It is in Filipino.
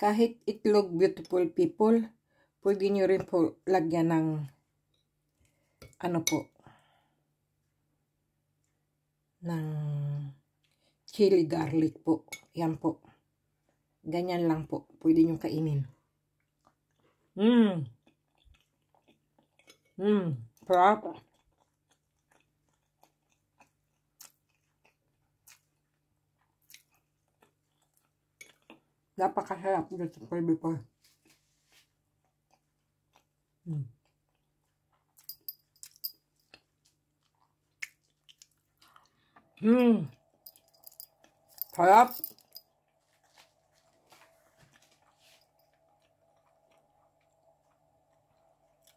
Kahit itlog beautiful people, pwede nyo rin po lagyan ng ano po ng chili garlic po. Yan po. Ganyan lang po. Pwede nyo kainin. Mmm. Mmm. Proper. Napakasarap ng chicken before. Hmm. Hmm. Sarap.